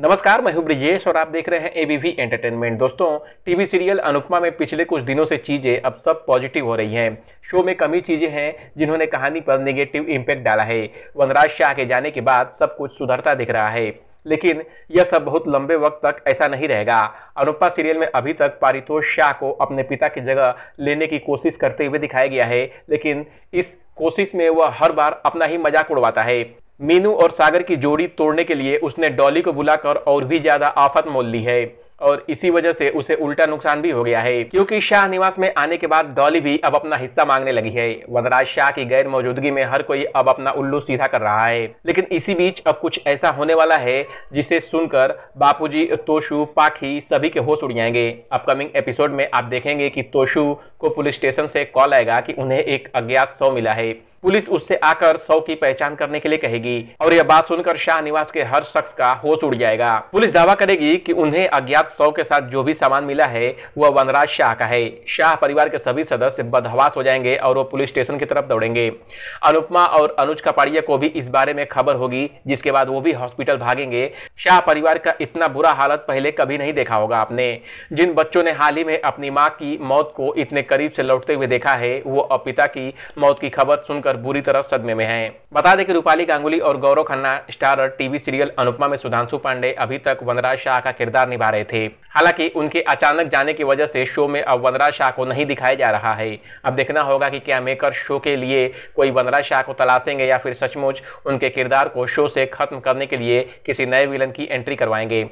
नमस्कार मैं हूं ब्रिजेश और आप देख रहे हैं एबीवी एंटरटेनमेंट दोस्तों टीवी सीरियल अनुपमा में पिछले कुछ दिनों से चीज़ें अब सब पॉजिटिव हो रही हैं शो में कमी चीज़ें हैं जिन्होंने कहानी पर नेगेटिव इम्पैक्ट डाला है वनराज शाह के जाने के बाद सब कुछ सुधरता दिख रहा है लेकिन यह सब बहुत लंबे वक्त तक ऐसा नहीं रहेगा अनुपमा सीरियल में अभी तक पारितोष शाह को अपने पिता की जगह लेने की कोशिश करते हुए दिखाया गया है लेकिन इस कोशिश में वह हर बार अपना ही मजाक उड़वाता है मीनू और सागर की जोड़ी तोड़ने के लिए उसने डॉली को बुलाकर और भी ज्यादा आफत मोल ली है और इसी वजह से उसे उल्टा नुकसान भी हो गया है क्योंकि शाह निवास में आने के बाद डॉली भी अब अपना हिस्सा मांगने लगी है वनराज शाह की गैर मौजूदगी में हर कोई अब अपना उल्लू सीधा कर रहा है लेकिन इसी बीच अब कुछ ऐसा होने वाला है जिसे सुनकर बापूजी तोशु पाखी सभी के होश उड़ जाएंगे अपकमिंग एपिसोड में आप देखेंगे की तोशु को पुलिस स्टेशन से कॉल आएगा की उन्हें एक अज्ञात सौ मिला है पुलिस उससे आकर शव की पहचान करने के लिए कहेगी और यह बात सुनकर शाह निवास के हर शख्स का होश उड़ जाएगा पुलिस दावा करेगी कि उन्हें अज्ञात शव के साथ जो भी सामान मिला है वह वनराज शाह का है शाह परिवार के सभी सदस्य बदहवास हो जाएंगे और वो पुलिस स्टेशन की तरफ दौड़ेंगे अनुपमा और अनुज कपाड़िया को भी इस बारे में खबर होगी जिसके बाद वो भी हॉस्पिटल भागेंगे शाह परिवार का इतना बुरा हालत पहले कभी नहीं देखा होगा आपने जिन बच्चों ने हाल ही में अपनी माँ की मौत को इतने करीब से लौटते हुए देखा है वो अब पिता की मौत की खबर सुनकर होकर बुरी तरह सदमे में हैं बता दें कि रूपाली गांगुली और Gaurav Khanna starrer TV serial Anupamaa में सुधांशु पांडे अभी तक वनराज शाह का किरदार निभा रहे थे हालांकि उनके अचानक जाने की वजह से शो में अब वनराज शाह को नहीं दिखाया जा रहा है अब देखना होगा कि क्या मेकर शो के लिए कोई वनराज शाह को तलाशेंगे या फिर सचमुच उनके किरदार को शो से खत्म करने के लिए किसी नए विलन की एंट्री करवाएंगे